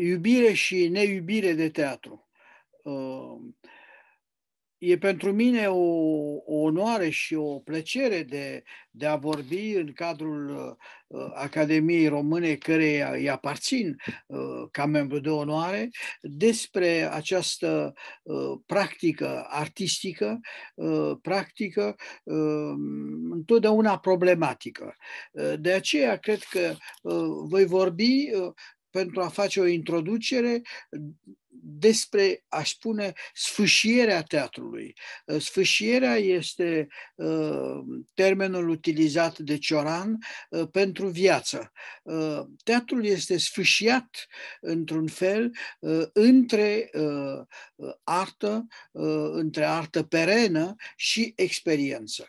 iubire și neiubire de teatru e pentru mine o, o onoare și o plăcere de, de a vorbi în cadrul uh, Academiei Române care îi aparțin uh, ca membru de onoare despre această uh, practică artistică, practică um, întotdeauna problematică. De aceea cred că voi vorbi pentru a face o introducere despre, aș spune, sfâșierea teatrului. Uh, sfâșierea este uh, termenul utilizat de Cioran uh, pentru viață. Uh, teatrul este sfâșiat, într-un fel, uh, între uh, artă, între artă perenă și experiență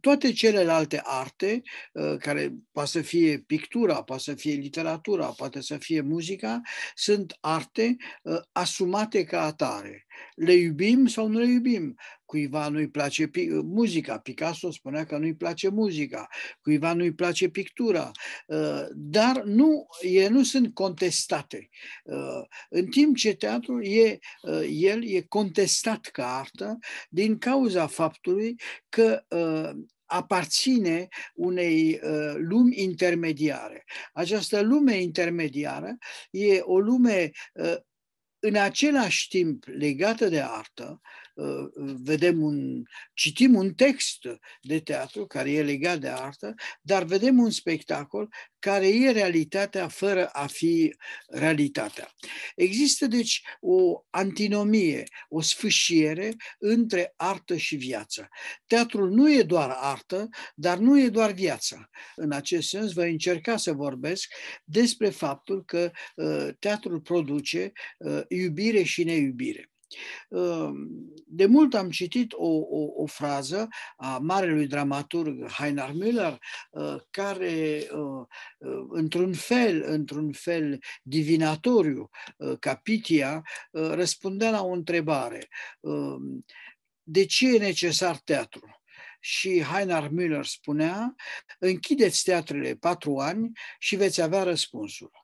toate celelalte arte, uh, care poate să fie pictura, poate să fie literatura, poate să fie muzica, sunt arte uh, asumate ca atare. Le iubim sau nu le iubim? Cuiva nu-i place pi- muzica, Picasso spunea că nu-i place muzica, cuiva nu-i place pictura, uh, dar nu, ele nu sunt contestate. Uh, în timp ce teatrul e, uh, el e contestat ca artă din cauza faptului că aparține unei uh, lumi intermediare. Această lume intermediară e o lume uh, în același timp legată de artă, Uh, vedem un, citim un text de teatru care e legat de artă, dar vedem un spectacol care e realitatea fără a fi realitatea. Există deci o antinomie, o sfâșiere între artă și viață. Teatrul nu e doar artă, dar nu e doar viața. În acest sens voi încerca să vorbesc despre faptul că uh, teatrul produce uh, iubire și neiubire. De mult am citit o, o, o frază a marelui dramaturg Heinrich Müller, uh, care uh, uh, într-un fel, într-un fel divinatoriu, Capitia, răspundea la o întrebare. Um, de ce e necesar teatru? și Heinrich Müller spunea, închideți teatrele patru ani și veți avea răspunsul.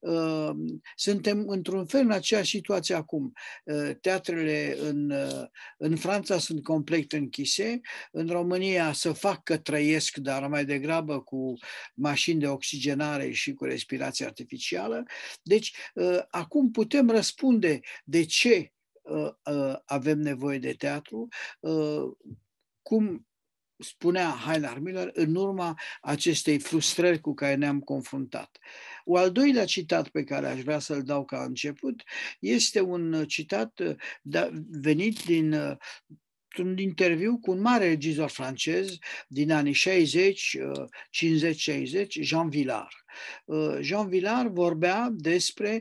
Ehm, suntem într-un fel în aceeași situație acum. Ehm, teatrele în, ehm, în Franța sunt complet închise, în România să fac că trăiesc, dar mai degrabă cu mașini de oxigenare și cu respirație artificială. Deci, acum putem răspunde de ce avem nevoie de teatru, cum spunea Heinrich Miller, în urma acestei frustrări cu care ne-am confruntat. O al doilea citat pe care aș vrea să-l dau ca început este un citat uh, da, venit din uh, un interviu cu un mare regizor francez din anii 60, 50-60, uh, Jean Villard. Jean Villard vorbea despre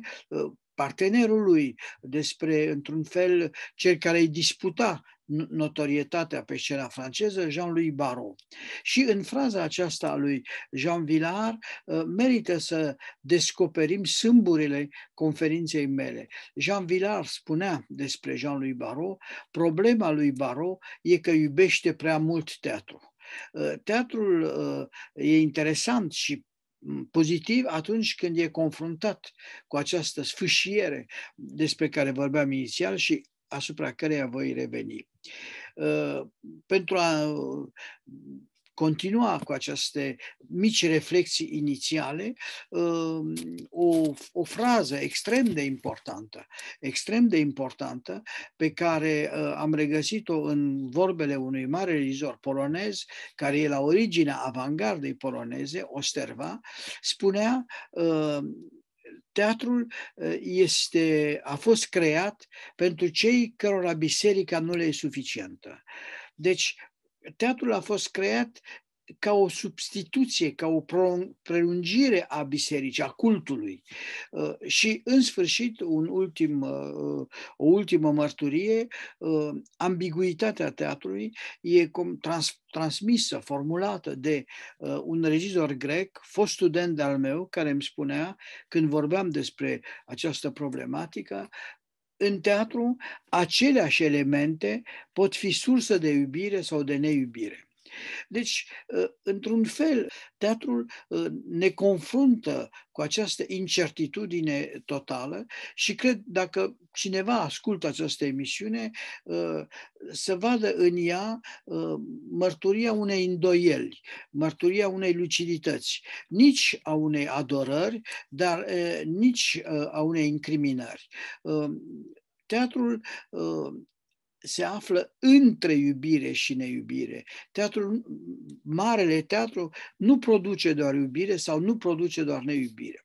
partenerul lui, despre, într-un fel, cel care îi disputa notorietatea pe scena franceză, Jean-Louis Barrault. Și în fraza aceasta a lui Jean Villard uh, merită să descoperim sâmburile conferinței mele. Jean Villard spunea despre Jean-Louis Barrault, problema lui Barrault e că iubește prea mult teatru. Uh, teatrul uh, e interesant și mm, pozitiv atunci când e confruntat cu această sfâșiere despre care vorbeam inițial și asupra căreia voi reveni. Uh, pentru a uh, continua cu aceste mici reflexii inițiale, uh, o, o frază extrem de importantă, extrem de importantă, pe care am regăsit-o în vorbele unui mare regizor polonez, care e la originea avangardei poloneze, Osterva, spunea teatrul uh, este, a fost creat pentru cei cărora biserica nu le e suficientă. Deci, teatrul a fost creat ca o substituție, ca o prelungire a bisericii, a cultului. Uh, și, în sfârșit, un ultim, uh, o ultimă mărturie, uh, ambiguitatea teatrului e cum trans, transmisă, formulată de un regizor grec, fost student de-al meu, care îmi spunea, când vorbeam despre această problematică, în teatru, aceleași elemente pot fi sursă de iubire sau de neiubire. Deci, ă, într-un fel, teatrul ă, ne confruntă cu această incertitudine totală și cred dacă cineva ascultă această emisiune, ă, să vadă în ea mărturia unei îndoieli, mărturia unei lucidități, nici a unei adorări, dar nici a unei incriminări teatrul se află între iubire și neiubire. Teatrul, marele teatru nu produce doar iubire sau nu produce doar neiubire.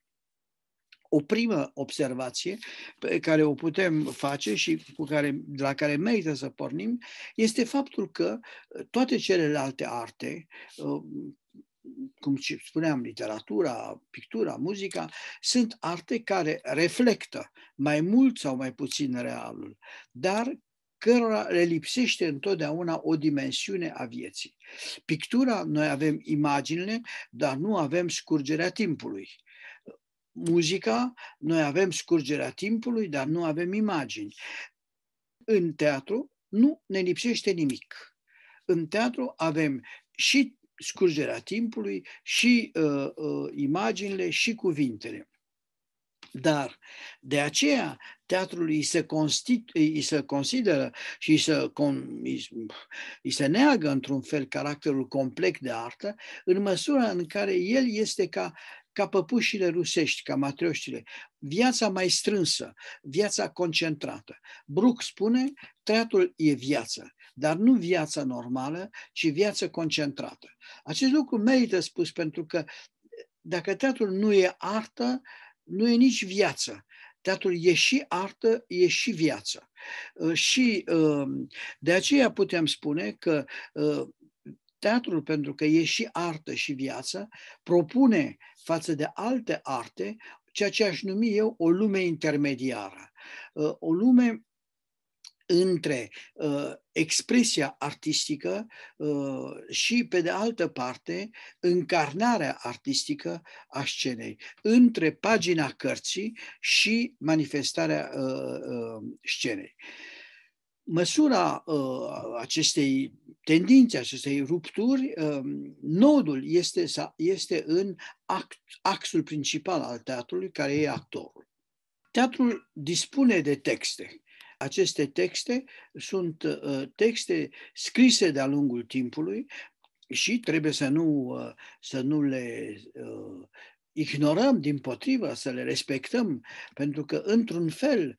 O primă observație pe care o putem face și cu care, de la care merită să pornim este faptul că toate celelalte arte, uh, cum spuneam, literatura, pictura, muzica, sunt arte care reflectă mai mult sau mai puțin realul, dar cărora le lipsește întotdeauna o dimensiune a vieții. Pictura, noi avem imaginile, dar nu avem scurgerea timpului muzica, noi avem scurgerea timpului, dar nu avem imagini. În teatru nu ne lipsește nimic. În teatru avem și scurgerea timpului, și uh, uh, imaginile, și cuvintele. Dar de aceea teatrului îi se, constitu- îi se consideră și îi se, con- îi, se neagă într-un fel caracterul complex de artă, în măsura în care el este ca ca păpușile rusești, ca matrioștile, viața mai strânsă, viața concentrată. Bruck spune, teatrul e viață, dar nu viața normală, ci viață concentrată. Acest lucru merită spus pentru că dacă teatrul nu e artă, nu e nici viață. Teatrul e și artă, e și viață. Uh, și um, de aceea putem spune că uh, teatrul, pentru că e și artă și viață, propune față de alte arte ceea ce aș numi eu o lume intermediară. Uh, o lume între uh, expresia artistică uh, și, pe de altă parte, încarnarea artistică a scenei, între pagina cărții și manifestarea uh, uh, scenei. Măsura uh, acestei tendințe, acestei rupturi, uh, nodul este, este în act, axul principal al teatrului, care e actorul. Teatrul dispune de texte, aceste texte sunt uh, texte scrise de-a lungul timpului și trebuie să nu, uh, să nu le uh, ignorăm, din potrivă, să le respectăm, pentru că, într-un fel,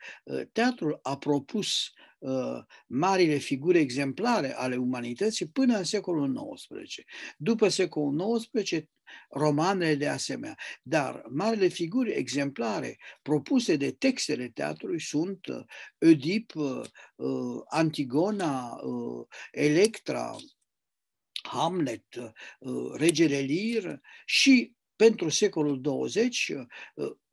teatrul a propus Uh, marile figuri exemplare ale umanității până în secolul XIX. După secolul XIX, romanele de asemenea. Dar marile figuri exemplare propuse de textele teatrului sunt uh, Oedip, uh, Antigona, Electra, Hamlet, Regele Lir și pentru secolul 20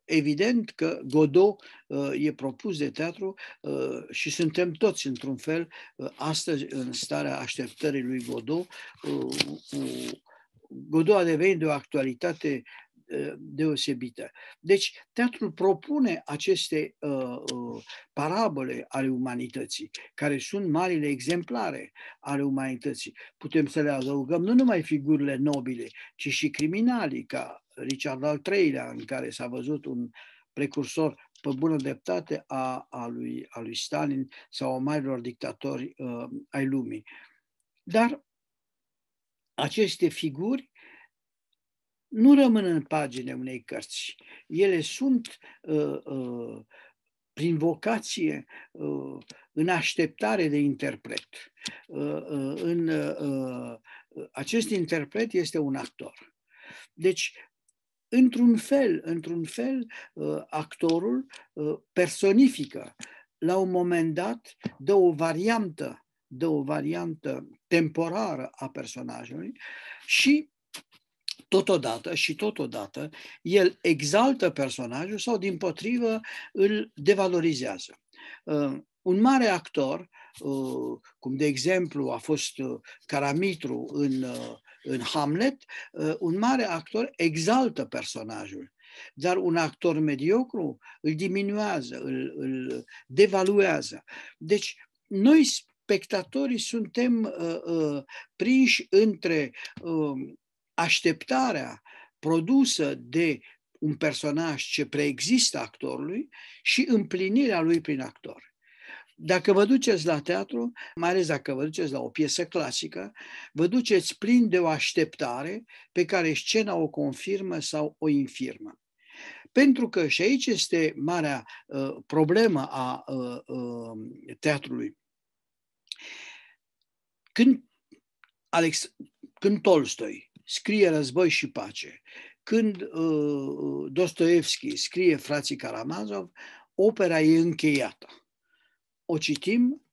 Evident că Godot uh, e propus de teatru uh, și suntem toți, într-un fel, uh, astăzi în starea așteptării lui Godot. Godot a devenit de o actualitate deosebită. Deci, teatrul propune aceste uh, uh, parabole ale umanității, care sunt marile exemplare ale umanității. Putem să le adăugăm nu numai figurile nobile, ci și criminalii, ca Richard al III-lea, în care s-a văzut un precursor pe bună dreptate a, a, lui, a lui Stalin sau a marilor dictatori uh, ai lumii. Dar aceste figuri nu rămân în pagine unei cărți. Ele sunt uh, uh, prin vocație, uh, în așteptare de interpret. Uh, uh, în, uh, uh acest interpret este un actor. Deci, într-un fel, într-un fel, uh, actorul uh, personifică. La un moment dat, dă o variantă, dă o variantă temporară a personajului și totodată și totodată el exaltă personajul sau din potrivă îl devalorizează. Uh, un mare actor, cum de exemplu a fost Caramitru în în Hamlet, uh, un mare actor exaltă personajul, dar un actor mediocru îl diminuează, îl, îl devaluează. Deci, noi, spectatorii, suntem uh, uh, prinși între uh, așteptarea produsă de un personaj ce preexistă actorului și împlinirea lui prin actor. Dacă vă duceți la teatru, mai ales dacă vă duceți la o piesă clasică, vă duceți plin de o așteptare pe care scena o confirmă sau o infirmă. Pentru că și aici este marea uh, problemă a uh, uh, teatrului. Când, Alex, când Tolstoi scrie Război și Pace, când uh, Dostoevski scrie Frații Karamazov, opera e încheiată o citim,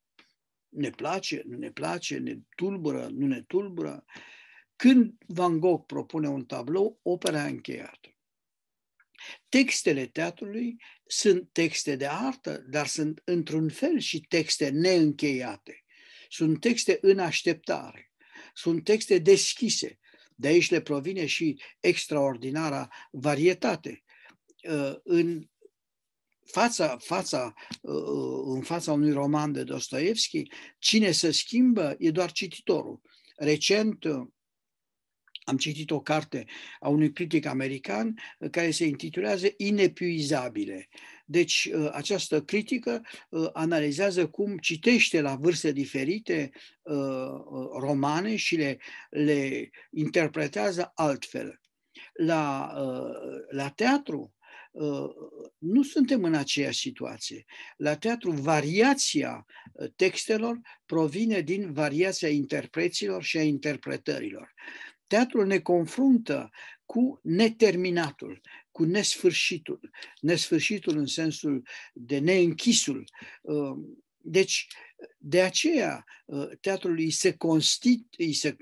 ne place, nu ne place, ne tulbură, nu ne tulbură. Când Van Gogh propune un tablou, opera încheiată. Textele teatrului sunt texte de artă, dar sunt într-un fel și texte neîncheiate. Sunt texte în așteptare, sunt texte deschise. De aici le provine și extraordinara varietate în fața, fața, uh, uh, în fața unui roman de Dostoevski, cine se schimbă e doar cititorul. Recent uh, am citit o carte a unui critic american care se intitulează Inepuizabile. Deci această critică analizează cum citește la vârste diferite romane și le, le interpretează altfel. La, la teatru, Uh, nu suntem în aceeași situație. La teatru, variația uh, textelor provine din variația interpreților și a interpretărilor. Teatrul ne confruntă cu neterminatul, cu nesfârșitul. Nesfârșitul în sensul de neînchisul. Uh, deci, de aceea, teatrul îi se constituie, îi se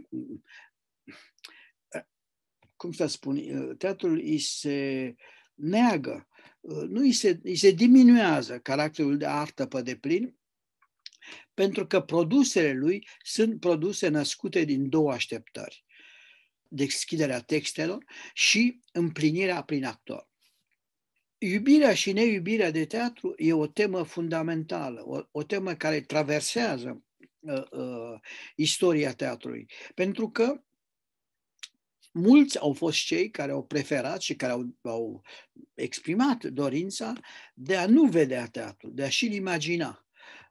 cum să spun, teatrul îi se neagă, uh, nu îi se, îi se diminuează caracterul de artă pe deplin, pentru că produsele lui sunt produse născute din două așteptări. Deschiderea textelor și împlinirea prin actor. Iubirea și neiubirea de teatru e o temă fundamentală, o, o temă care traversează uh, uh, istoria teatrului, pentru că Mulți au fost cei care au preferat și care au, au exprimat dorința de a nu vedea teatru, de a și-l imagina.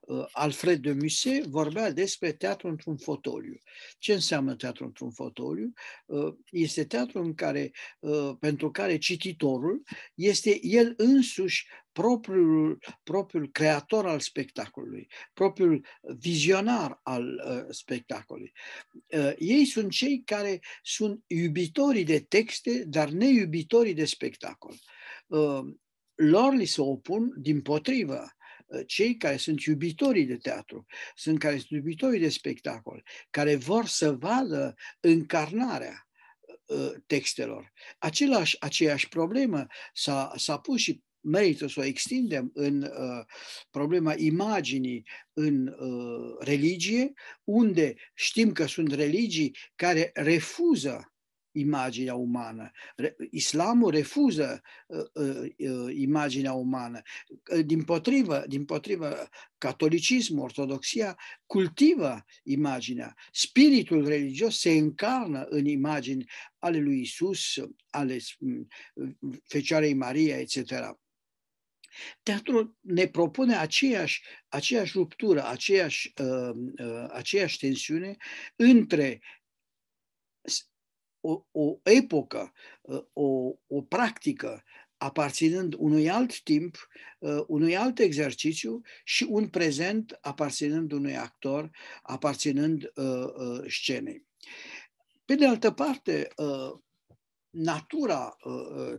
Uh, Alfred de Musset vorbea despre teatru într-un fotoliu. Ce înseamnă teatru într-un fotoliu? Uh, este teatru în care, uh, pentru care cititorul este el însuși propriul, propriul creator al spectacolului, propriul vizionar al spectacolului. ei sunt cei care sunt iubitorii de texte, dar neiubitorii de spectacol. lor li se opun din potrivă Ă, cei care sunt iubitorii de teatru, sunt care sunt iubitorii de spectacol, care vor să vadă încarnarea ă, textelor. Același, aceeași problemă s-a, s-a pus și merită să o extindem în uh, problema imaginii în uh, religie, unde știm că sunt religii care refuză imaginea umană. Islamul refuză uh, uh, uh, imaginea umană. Din potrivă, din potrivă catolicismul, ortodoxia cultivă imaginea. Spiritul religios se încarnă în imagini ale lui Isus, ale mm, Fecioarei Maria, etc. Teatrul ne propune aceeași, aceeași ruptură, aceeași, uh, uh, aceeași tensiune între o, o epocă, ă, o, o practică aparținând unui alt timp, ă, unui alt exercițiu și un prezent aparținând unui actor, aparținând ă, scenei. Pe de altă parte, natura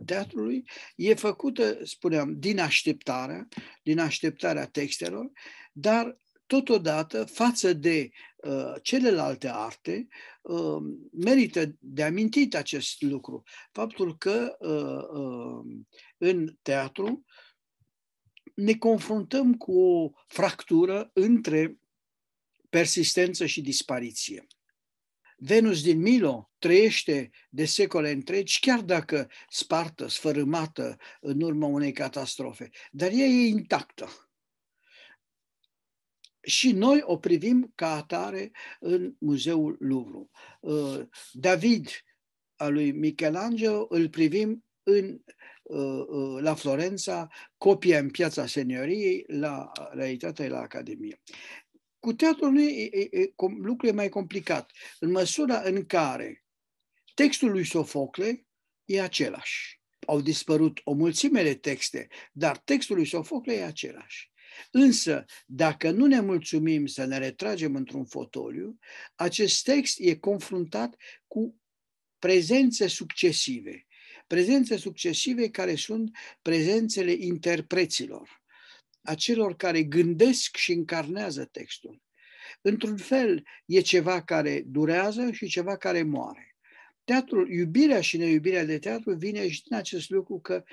teatrului e făcută, spuneam, din așteptarea, din așteptarea textelor, dar totodată față de uh, celelalte arte, uh, merită de amintit acest lucru. Faptul că uh, uh, în teatru ne confruntăm cu o fractură între persistență și dispariție. Venus din Milo trăiește de secole întregi, chiar dacă spartă, sfărâmată în urma unei catastrofe, dar ea e intactă și noi o privim ca atare în Muzeul Louvre. Uh, David al lui Michelangelo îl privim în, uh, uh, la Florența, copia în piața senioriei, la realitatea la Academie. Cu teatrul nu e, e, e, e mai complicat, în măsura în care textul lui Sofocle e același. Au dispărut o mulțime de texte, dar textul lui Sofocle e același. Însă, dacă nu ne mulțumim să ne retragem într-un fotoliu, acest text e confruntat cu prezențe succesive. Prezențe succesive care sunt prezențele interpreților, acelor care gândesc și încarnează textul. Într-un fel, e ceva care durează și ceva care moare. Teatrul, iubirea și neiubirea de teatru vine și din acest lucru că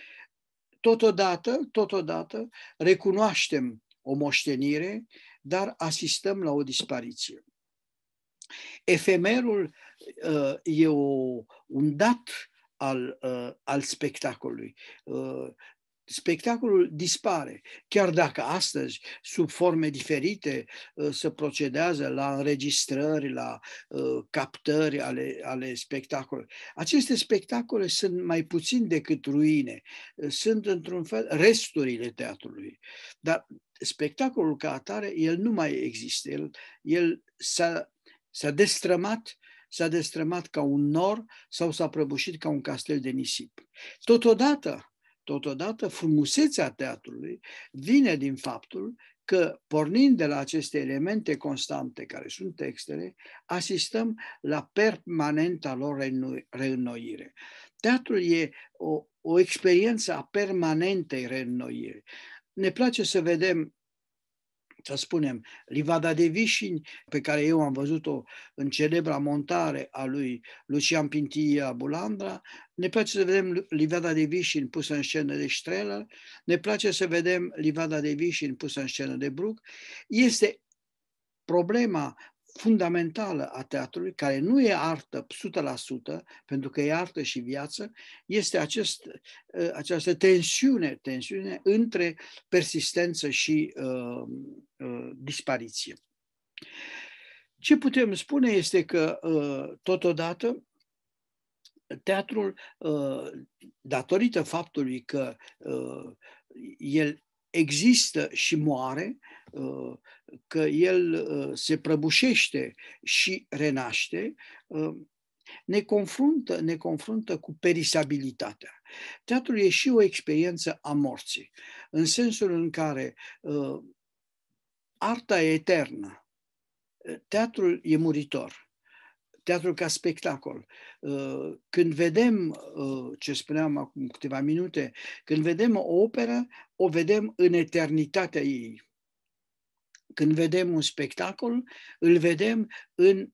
Totodată, totodată, recunoaștem o moștenire, dar asistăm la o dispariție. Efemerul uh, e o, un dat al, uh, al spectacolului. Uh, spectacolul dispare. Chiar dacă astăzi, sub forme diferite, uh, se procedează la înregistrări, la uh, captări ale, ale spectacolului. Aceste spectacole sunt mai puțin decât ruine, uh, sunt într-un fel resturile teatrului. Dar spectacolul ca atare, el nu mai există, el, el s-a, s-a destrămat s-a destrămat ca un nor sau s-a prăbușit ca un castel de nisip. Totodată, Totodată, frumusețea teatrului vine din faptul că, pornind de la aceste elemente constante, care sunt textele, asistăm la permanenta lor reînnoire. Teatrul e o, o experiență a permanentei reînnoire. Ne place să vedem să spunem, livada de vișini, pe care eu am văzut-o în celebra montare a lui Lucian Pintia Bulandra, ne place să vedem livada de vișini pusă în scenă de Streller, ne place să vedem livada de vișini pusă în scenă de Bruck. Este problema fundamentală a teatrului, care nu e artă 100%, pentru că e artă și viață, este acest, ă, această tensiune, tensiune între persistență și uh, uh, dispariție. Ce putem spune este că, uh, totodată, teatrul, datorită faptului că el există și moare, uh, că el uh, se prăbușește și renaște, uh, ne confruntă, ne confruntă cu perisabilitatea. Teatrul e și o experiență a morții, în sensul în care arta e eternă, teatrul e muritor teatru ca spectacol. Uh, când vedem, uh, ce spuneam acum câteva minute, când vedem o operă, o vedem în eternitatea ei. Când vedem un spectacol, îl vedem în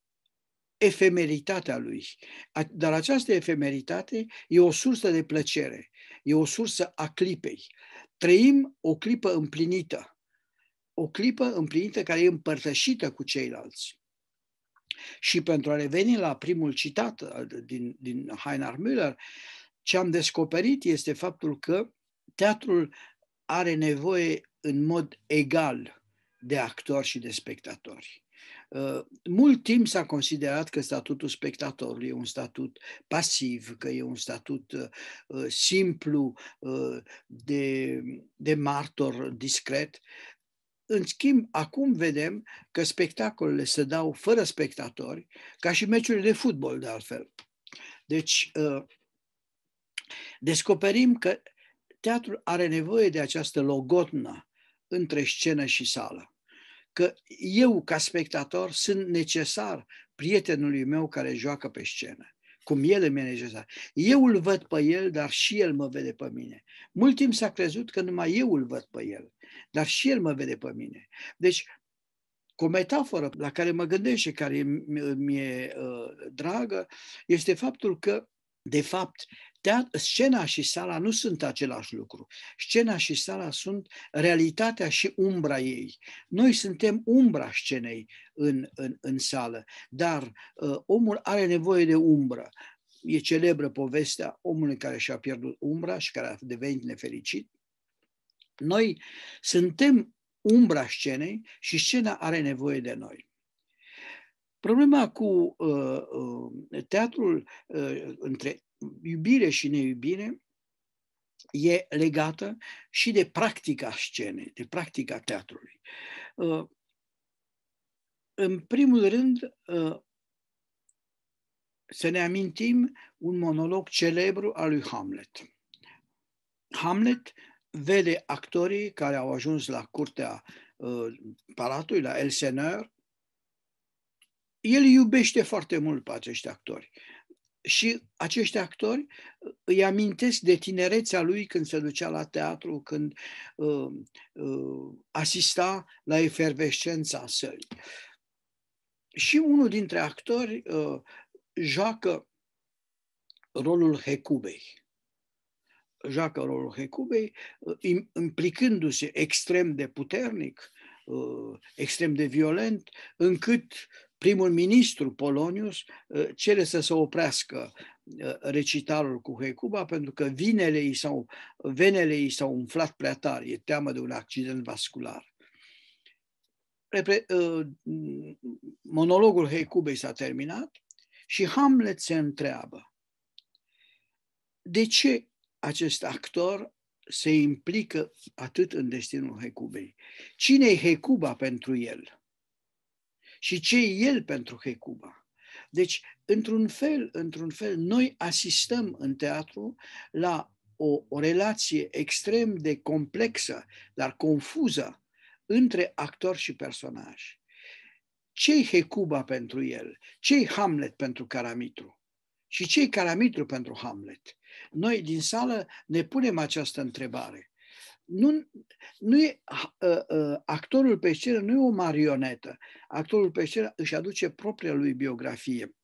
efemeritatea lui. Dar această efemeritate e o sursă de plăcere, e o sursă a clipei. Trăim o clipă împlinită, o clipă împlinită care e împărtășită cu ceilalți. Și pentru a reveni la primul citat uh, din, din Heinrich Müller, ce am descoperit este faptul că teatrul are nevoie în mod egal de actori și de spectatori. Uh, mult timp s-a considerat că statutul spectatorului e un statut pasiv, că e un statut uh, simplu de, de martor discret în schimb, acum vedem că spectacolele se dau fără spectatori, ca și meciurile de fotbal, de altfel. Deci, uh, descoperim că teatrul are nevoie de această logotnă între scenă și sală. Că eu, ca spectator, sunt necesar prietenului meu care joacă pe scenă cum el îmi managează. Eu îl văd pe el, dar și el mă vede pe mine. Mult timp s-a crezut că numai eu îl văd pe el, dar și el mă vede pe mine. Deci, cu o metaforă la care mă gândesc și care mi-e uh, dragă, este faptul că, de fapt, da, scena și sala nu sunt același lucru. Scena și sala sunt realitatea și umbra ei. Noi suntem umbra scenei în, în, în sală, dar uh, omul are nevoie de umbră e celebră povestea omului care și-a pierdut umbra și care a devenit nefericit. Noi suntem umbra scenei și scena are nevoie de noi. Problema cu uh, uh, teatrul uh, între iubire și neiubire e legată și de practica scenei, de practica teatrului. Uh, în primul rând, uh, să ne amintim un monolog celebru al lui Hamlet. Hamlet vede actorii care au ajuns la curtea uh, palatului, la El el iubește foarte mult pe acești actori și acești actori îi amintesc de tinerețea lui când se ducea la teatru, când uh, uh, asista la efervescența sălii. Și unul dintre actori uh, joacă rolul Hecubei joacă rolul Hecubei, uh, implicându-se extrem de puternic, uh, extrem de violent, încât primul ministru Polonius uh, cere să se oprească uh, recitalul cu Hecuba pentru că vinele i sau, venele i s-au umflat prea tare, e teamă de un accident vascular. Uh, monologul Hecubei s-a terminat și Hamlet se întreabă de ce acest actor se implică atât în destinul Hecubei? Cine e Hecuba pentru el? și ce e el pentru Hecuba. Deci, într-un fel, într-un fel, noi asistăm în teatru la o, o relație extrem de complexă, dar confuză, între actor și personaj. Ce-i Hecuba pentru el? Ce-i Hamlet pentru Caramitru? Și ce-i Caramitru pentru Hamlet? Noi din sală ne punem această întrebare nu, nu e, ă, ă, actorul pe scenă nu e o marionetă. Actorul pe scenă își aduce propria lui biografie.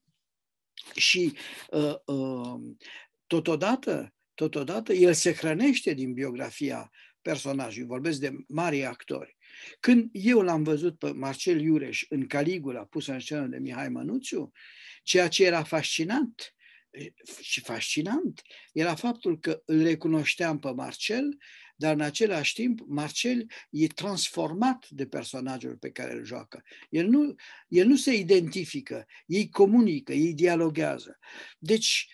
Și ă, totodată, totodată el se hrănește din biografia personajului. Vorbesc de mari actori. Când eu l-am văzut pe Marcel Iureș în Caligula, pus în scenă de Mihai Mănuțiu, ceea ce era fascinant și fascinant era faptul că îl recunoșteam pe Marcel dar în același timp Marcel e transformat de personajul pe care îl joacă. El nu, el nu se identifică, ei comunică, ei dialoguează. Deci,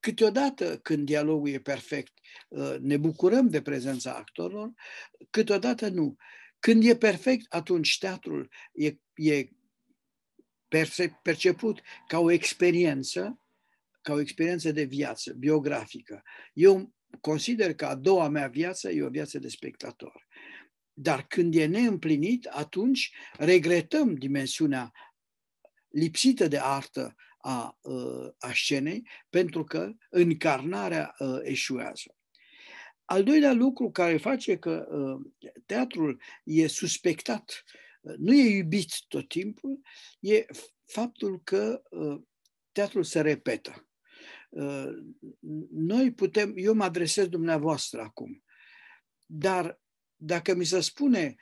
câteodată când dialogul e perfect, uh, ne bucurăm de prezența actorilor, câteodată nu. Când e perfect, atunci teatrul e, e perceput ca o experiență, ca o experiență de viață, biografică. Eu consider că a doua mea viață e o viață de spectator. Dar când e neîmplinit, atunci regretăm dimensiunea lipsită de artă a, ă, a scenei, pentru că încarnarea ă, eșuează. Al doilea lucru care face că ă, teatrul e suspectat, nu e iubit tot timpul, e faptul că teatrul se repetă. Uh, noi putem, eu mă adresez dumneavoastră acum, dar dacă mi se spune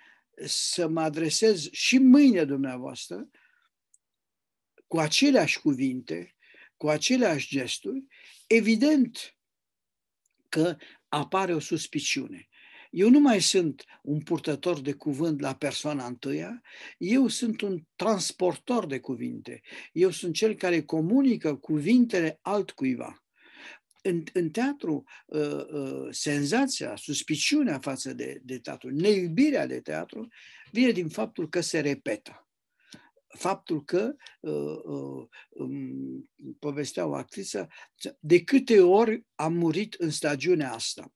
să mă adresez și mâine dumneavoastră, cu aceleași cuvinte, cu aceleași gesturi, evident că apare o suspiciune. Eu nu mai sunt un purtător de cuvânt la persoana întâia, eu sunt un transportor de cuvinte. Eu sunt cel care comunică cuvintele altcuiva în, în teatru, ă, ă, senzația, suspiciunea față de, de teatru, neiubirea de teatru, vine din faptul că se repetă. Faptul că, uh, uh, um, povestea o actriță, de câte ori am murit în stagiunea asta.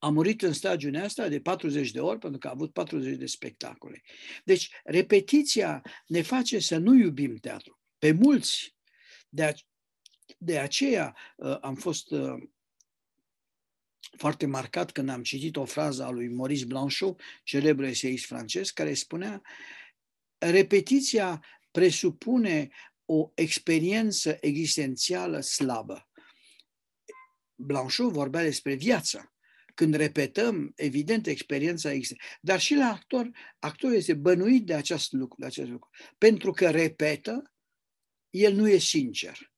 A murit în stagiul ăsta de 40 de ori pentru că a avut 40 de spectacole. Deci repetiția ne face să nu iubim teatru. Pe mulți. De, a, de aceea uh, am fost uh, foarte marcat când am citit o frază a lui Maurice Blanchot, celebru eseist francez, care spunea repetiția presupune o experiență existențială slabă. Blanchot vorbea despre viața când repetăm, evident, experiența există. Dar și la actor, actorul este bănuit de acest lucru, de acest lucru. Pentru că repetă, el nu e sincer.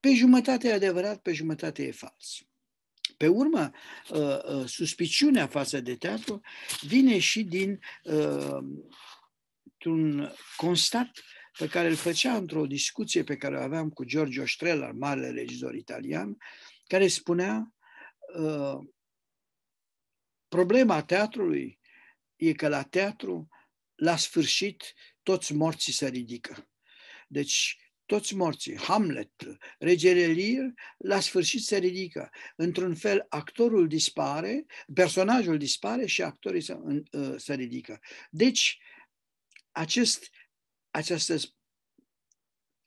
Pe jumătate e adevărat, pe jumătate e fals. Pe urmă, uh, uh, suspiciunea față de teatru vine și din uh, un constat pe care îl făcea într-o discuție pe care o aveam cu Giorgio Strellar, marele regizor italian, care spunea Uh, problema teatrului e că la teatru, la sfârșit, toți morții se ridică. Deci, toți morții, Hamlet, regele Lear, la sfârșit se ridică. Într-un fel, actorul dispare, personajul dispare și actorii se, uh, se ridică. Deci, acest, această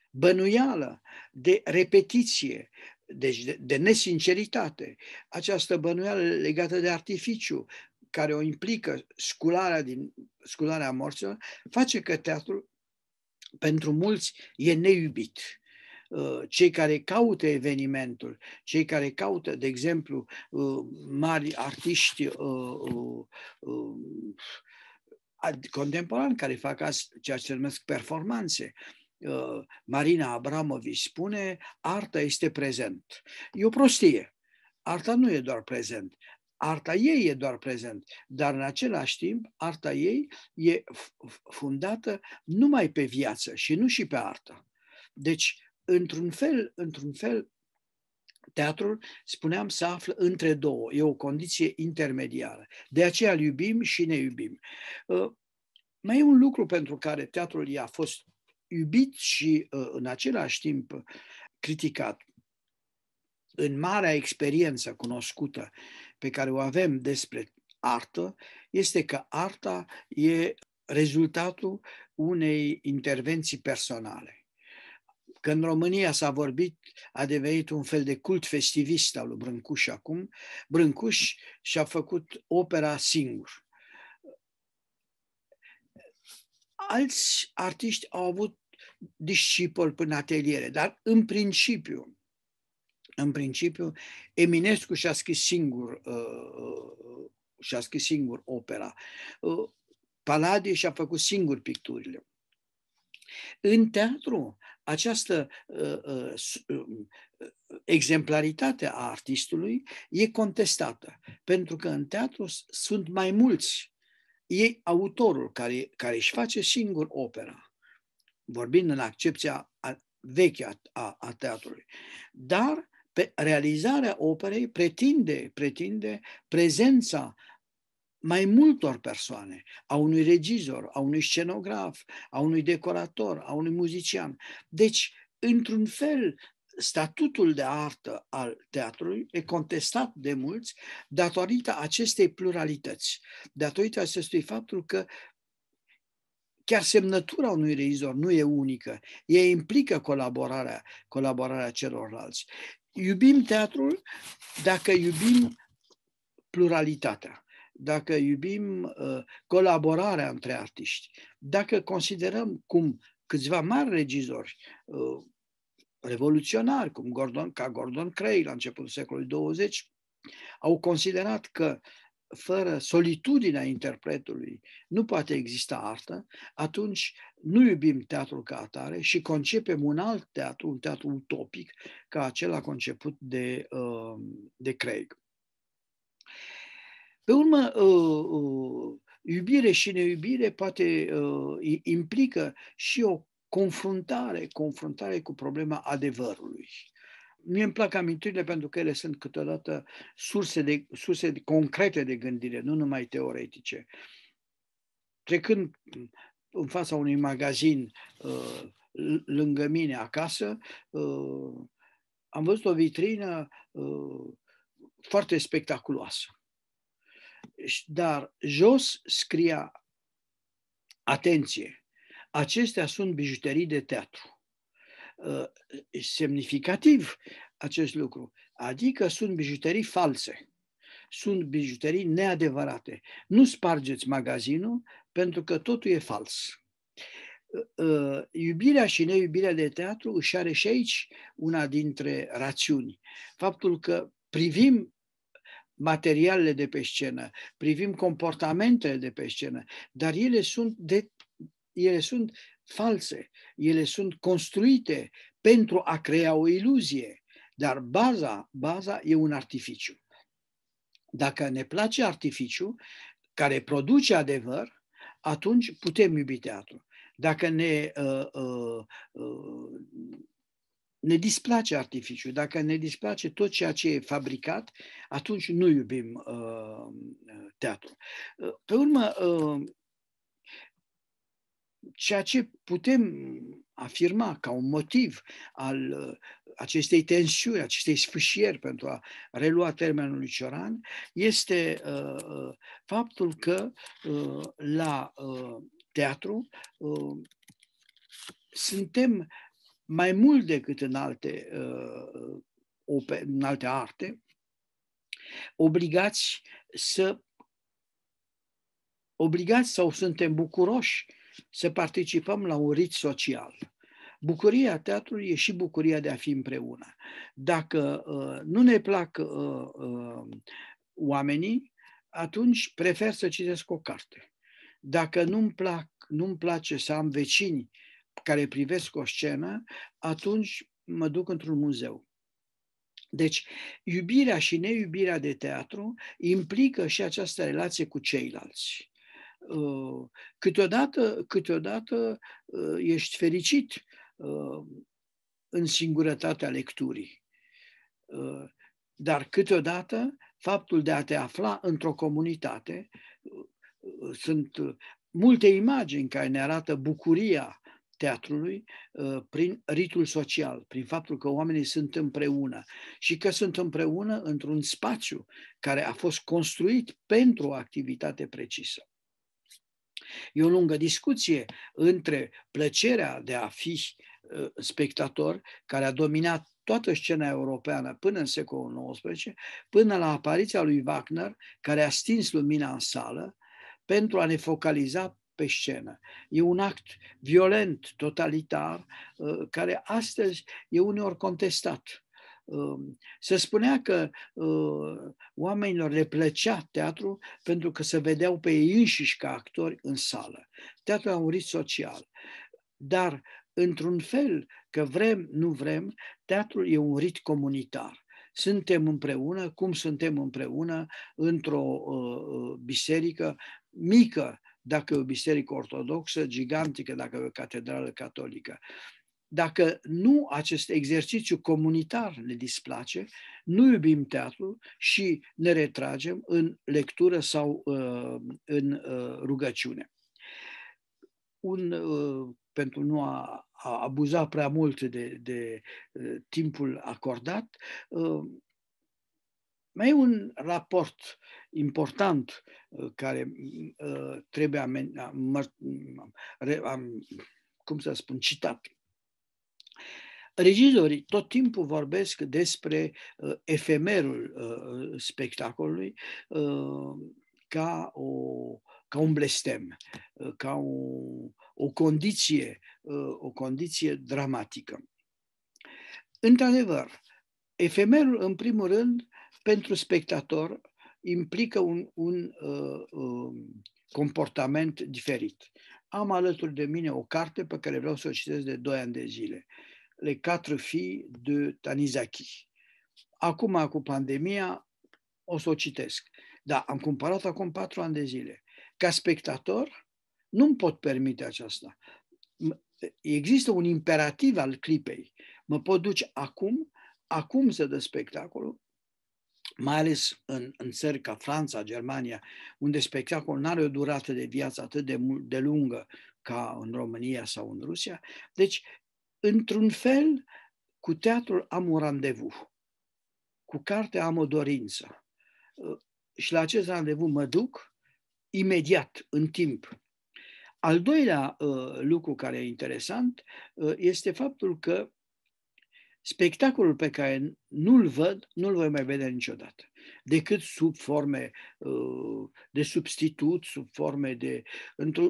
bănuială de repetiție, deci de, de nesinceritate, această bănuială legată de artificiu, care o implică scularea, din, scularea morților, face că teatrul pentru mulți e neiubit. Uh, cei care caută evenimentul, cei care caută, de exemplu, uh, mari artiști uh, contemporani care fac ceea ce se numesc performanțe, Ă, Marina Abramovici spune, arta este prezent. E o prostie. Arta nu e doar prezent. Arta ei e doar prezent, dar în același timp, arta ei e fundată numai pe viață și nu și pe artă. Deci, într-un fel, într-un fel, teatrul, spuneam, se află între două. E o condiție intermediară. De aceea îl iubim și ne iubim. Ă, mai e un lucru pentru care teatrul i-a fost iubit și uh, în același timp criticat. În marea experiență cunoscută pe care o avem despre artă, este că arta e rezultatul unei intervenții personale. Când România s-a vorbit, a devenit un fel de cult festivist al lui Brâncuș acum, Brâncuș și-a făcut opera singur. Alți artiști au avut discipol până ateliere, dar în principiu, în principiu, Eminescu și-a scris singur, uh, uh și-a scris singur opera. Uh, Paladi și-a făcut singur picturile. În teatru, această uh, uh, um, exemplaritate a artistului e contestată, pentru că în teatru sunt mai mulți. E autorul care, care își face singur opera vorbind în accepția veche a, a teatrului. Dar pe realizarea operei pretinde, pretinde prezența mai multor persoane, a unui regizor, a unui scenograf, a unui decorator, a unui muzician. Deci, într-un fel, statutul de artă al teatrului e contestat de mulți datorită acestei pluralități, datorită acestui faptul că Chiar semnătura unui regizor nu e unică. Ei implică colaborarea, colaborarea celorlalți. Iubim teatrul dacă iubim pluralitatea dacă iubim uh, colaborarea între artiști, dacă considerăm cum câțiva mari regizori uh, revoluționari, cum Gordon, ca Gordon Cray la începutul secolului 20, au considerat că fără solitudinea interpretului nu poate exista artă, atunci nu iubim teatrul ca atare și concepem un alt teatru, un teatru utopic, ca acela conceput de, uh, de Craig. Pe urmă, uh, uh, iubire și neiubire poate implică și o confruntare, confruntare cu problema adevărului. Mie îmi plac amintirile pentru că ele sunt câteodată surse, de, surse de, concrete de gândire, nu numai teoretice. Trecând în fața unui magazin uh, lângă mine acasă, uh, am văzut o vitrină uh, foarte spectaculoasă. Dar jos scria, atenție, acestea sunt bijuterii de teatru. Uh, semnificativ acest lucru. Adică sunt bijuterii false, sunt bijuterii neadevărate. Nu spargeți magazinul pentru că totul e fals. Uh, uh, iubirea și neiubirea de teatru își are și aici una dintre rațiuni. Faptul că privim materialele de pe scenă, privim comportamentele de pe scenă, dar ele sunt, de, ele sunt false. Ele sunt construite pentru a crea o iluzie, dar baza, baza e un artificiu. Dacă ne place artificiu care produce adevăr, atunci putem iubi teatru. Dacă ne uh, uh, uh, ne displace artificiu, dacă ne displace tot ceea ce e fabricat, atunci nu iubim uh, teatru. Uh, pe urmă, uh, ceea ce putem afirma ca un motiv al uh, acestei tensiuni, acestei sfâșieri, pentru a relua termenul lui Cioran, este uh, uh faptul că uh, la uh, teatru uh, suntem mai mult decât în alte, în alte arte, obligați să obligați sau suntem bucuroși să participăm la un rit social. Bucuria teatrului e și bucuria de a fi împreună. Dacă uh, nu ne plac uh, uh, oamenii, atunci prefer să citesc o carte. Dacă nu-mi, plac, nu-mi place să am vecini care privesc o scenă, atunci mă duc într-un muzeu. Deci, iubirea și neiubirea de teatru implică și această relație cu ceilalți. Ă, câteodată, câteodată ă, ești fericit ă, în singurătatea lecturii, dar câteodată faptul de a te afla într-o comunitate, sunt multe imagini care ne arată bucuria teatrului prin ritul social, prin faptul că oamenii sunt împreună și că sunt împreună într-un spațiu care a fost construit pentru o activitate precisă. E o lungă discuție între plăcerea de a fi ă, spectator, care a dominat toată scena europeană până în secolul XIX, până la apariția lui Wagner, care a stins lumina în sală pentru a ne focaliza pe scenă. E un act violent, totalitar, ă, care astăzi e uneori contestat Um, se spunea că uh, oamenilor le plăcea teatru pentru că se vedeau pe ei înșiși ca actori în sală. Teatru a murit social. Dar, într-un fel, că vrem, nu vrem, teatrul e un rit comunitar suntem împreună, cum suntem împreună într-o uh, uh biserică mică, dacă e o biserică ortodoxă, gigantică, dacă e o catedrală catolică dacă nu acest exercițiu comunitar ne displace, nu iubim teatru și ne retragem în lectură sau uh, în uh, rugăciune. Un, uh, pentru nu a, a abuza prea mult de, de uh, timpul acordat, uh, mai e un raport important uh, care uh, trebuie amen, am, am, am, cum să spun, citat Regizorii tot timpul vorbesc despre uh, efemerul uh, spectacolului uh, ca, o, ca un blestem, uh, ca o, o condiție, uh, o condiție dramatică. Într-adevăr, efemerul, în primul rând, pentru spectator, implică un, un uh, uh, comportament diferit. Am alături de mine o carte pe care vreau să o citesc de 2 ani de zile. Uh, les quatre filles de Tanizaki. Acum, cu pandemia, o să o citesc. Dar am cumpărat acum patru ani de zile. Ca spectator, nu-mi pot permite aceasta. Există un imperativ al clipei. Mă pot duce acum, acum să dă spectacolul, mai ales în, în țări ca Franța, Germania, unde spectacolul nu are o durată de viață atât de, de lungă ca în România sau în Rusia. Deci într-un fel, cu teatrul am un randevu, cu cartea am o dorință. Uh, și la acest randevu mă duc imediat, în timp. Al doilea uh, lucru care e interesant uh, este faptul că spectacolul pe care nu-l văd, nu-l voi mai vedea niciodată. Decât sub forme de substitut, sub forme de.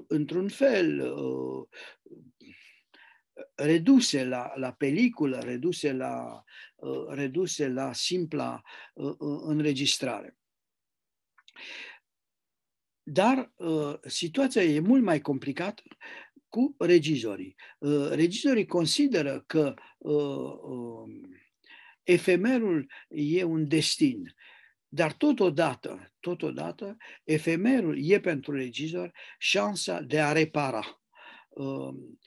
într-un, fel, reduse la, la peliculă, reduse la, uh, reduse la simpla uh, uh, înregistrare. Dar situația e mult mai complicată cu regizorii. Regizorii consideră că efemerul um, e un destin, dar totodată, totodată, efemerul e pentru regizor șansa de a repara um,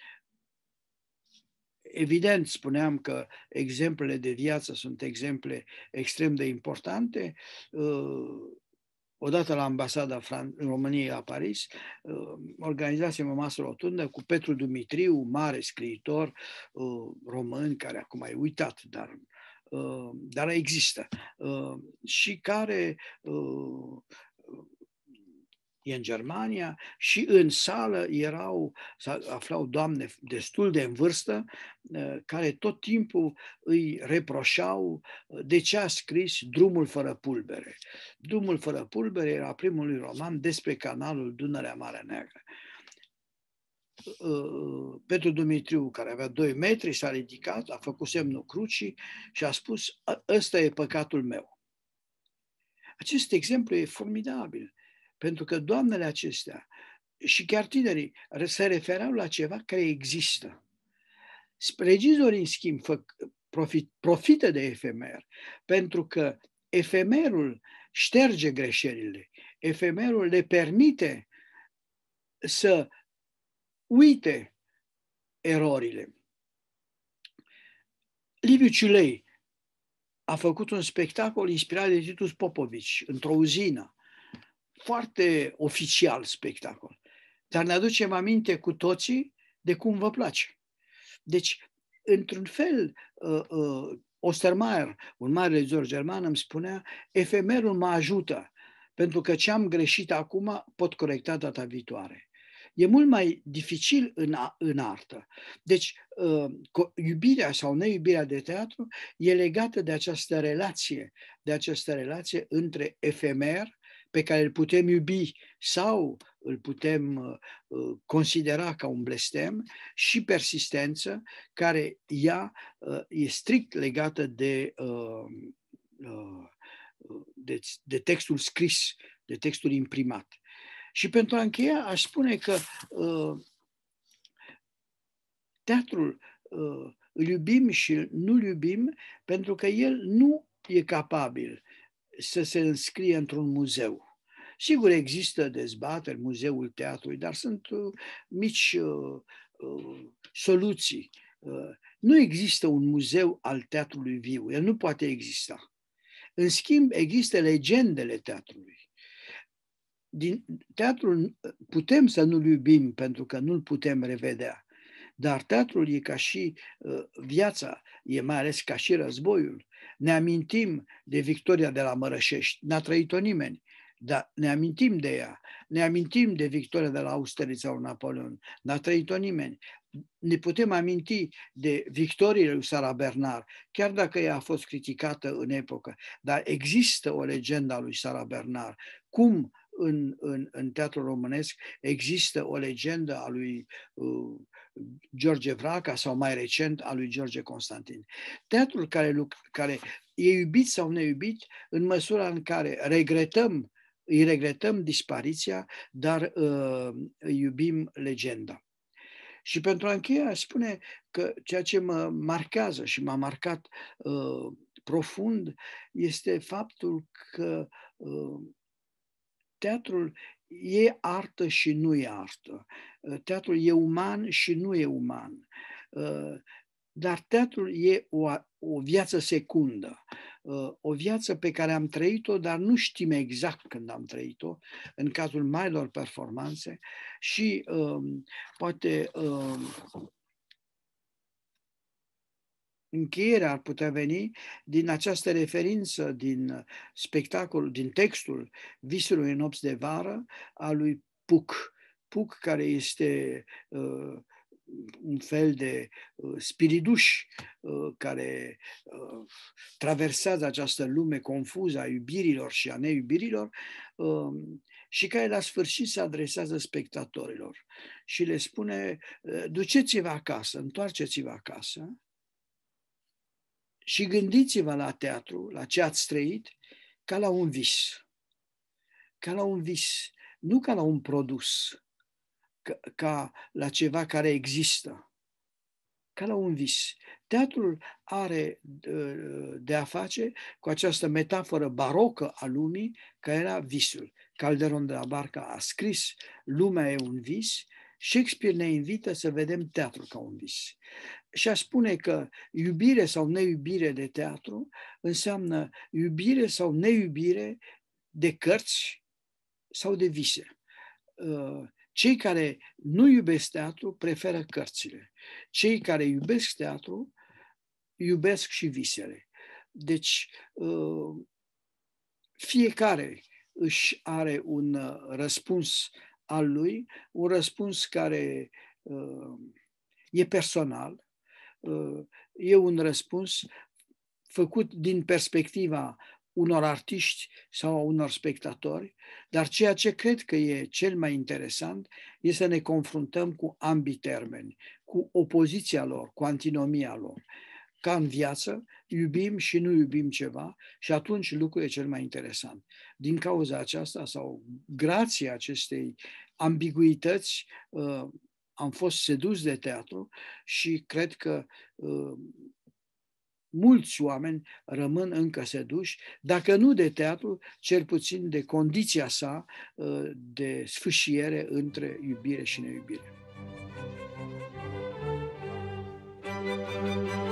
Evident, spuneam că exemplele de viață sunt exemple extrem de importante. Ă, odată la ambasada României la Paris, ă, organizasem o masă rotundă cu Petru Dumitriu, mare scriitor ă, român, care acum e uitat, dar dar există, și care e în Germania și în sală erau, aflau doamne destul de în vârstă, ă, care tot timpul îi reproșau ă, de ce a scris Drumul fără pulbere. Drumul fără pulbere era primul roman despre canalul Dunărea Marea Neagră. Ă, Petru Dumitriu, care avea 2 metri, s-a ridicat, a făcut semnul crucii și a spus, ăsta e păcatul meu. Acest exemplu e formidabil. Pentru că doamnele acestea și chiar tinerii se referau la ceva care există. Regizorii, în schimb, fă, profit, profită de efemer, pentru că efemerul șterge greșelile, efemerul le permite să uite erorile. Liviu Ciulei a făcut un spectacol inspirat de Titus Popovici într-o uzină foarte oficial spectacol. Dar ne aducem aminte cu toții de cum vă place. Deci, într-un fel, uh, uh, Ostermaier, un mare regizor german, îmi spunea, efemerul mă ajută, pentru că ce am greșit acum pot corecta data viitoare. E mult mai dificil în, a, în artă. Deci, uh, iubirea sau neiubirea de teatru e legată de această relație, de această relație între efemer pe care îl putem iubi sau îl putem uh, uh, considera ca un blestem și persistență care ea uh, e strict legată de, de, de textul scris, de textul imprimat. Și pentru a încheia, aș spune că teatrul îl iubim și nu-l iubim pentru că el nu e capabil să se înscrie într-un muzeu. Sigur, există dezbateri, muzeul teatrului, dar sunt uh, mici uh, uh, soluții. Uh, nu există un muzeu al teatrului viu, el nu poate exista. În schimb, există legendele teatrului din teatrul putem să nu-l iubim pentru că nu-l putem revedea, dar teatrul e ca și uh, viața, e mai ales ca și războiul. Ne amintim de victoria de la Mărășești, n-a trăit-o nimeni, dar ne amintim de ea. Ne amintim de victoria de la Austerlitz sau Napoleon, n-a trăit-o nimeni. Ne putem aminti de victoriile lui Sara Bernard, chiar dacă ea a fost criticată în epocă, dar există o legendă a lui Sara Bernard. Cum în, în, în teatrul românesc există o legendă a lui uh, George Vraca sau mai recent a lui George Constantin. Teatrul care, care e iubit sau neiubit în măsura în care regretăm, îi regretăm dispariția, dar uh, iubim legenda. Și pentru a încheia, spune că ceea ce mă marchează și m-a marcat uh, profund este faptul că uh, teatrul e artă și nu e artă. Uh, teatrul e uman și nu e uman. Uh, dar teatrul e o, o viață secundă, uh, o viață pe care am trăit-o, dar nu știm exact când am trăit-o, în cazul marilor performanțe și um, poate um, încheiere ar putea veni din această referință din spectacolul, din textul Visului în nopți de vară a lui Puc. Puc care este uh, un fel de uh, spiriduș uh, care uh, traversează această lume confuză a iubirilor și a neiubirilor uh, și care la sfârșit se adresează spectatorilor și le spune uh, duceți-vă acasă, întoarceți-vă acasă și gândiți-vă la teatru, la ce ați trăit, ca la un vis. Ca la un vis, nu ca la un produs, ca, ca la ceva care există, ca la un vis. Teatrul are ă, de a face cu această metaforă barocă a lumii, care era visul. Calderon de la Barca a scris, lumea e un vis, Shakespeare ne invită să vedem teatru ca un vis și a spune că iubire sau neiubire de teatru înseamnă iubire sau neiubire de cărți sau de vise. Uh, cei care nu iubesc teatru preferă cărțile. Cei care iubesc teatru iubesc și visele. Deci uh, fiecare își are un uh, răspuns al lui, un răspuns care e personal, Uh, e un răspuns făcut din perspectiva unor artiști sau a unor spectatori, dar ceea ce cred că e cel mai interesant e să ne confruntăm cu ambii termeni, cu opoziția lor, cu antinomia lor. Ca în viață, iubim și nu iubim ceva și atunci lucrul e cel mai interesant. Din cauza aceasta sau grație acestei ambiguități, uh, am fost sedus de teatru și cred că uh, mulți oameni rămân încă seduși, dacă nu de teatru, cel puțin de condiția sa uh, de sfâșiere între iubire și neiubire. thank you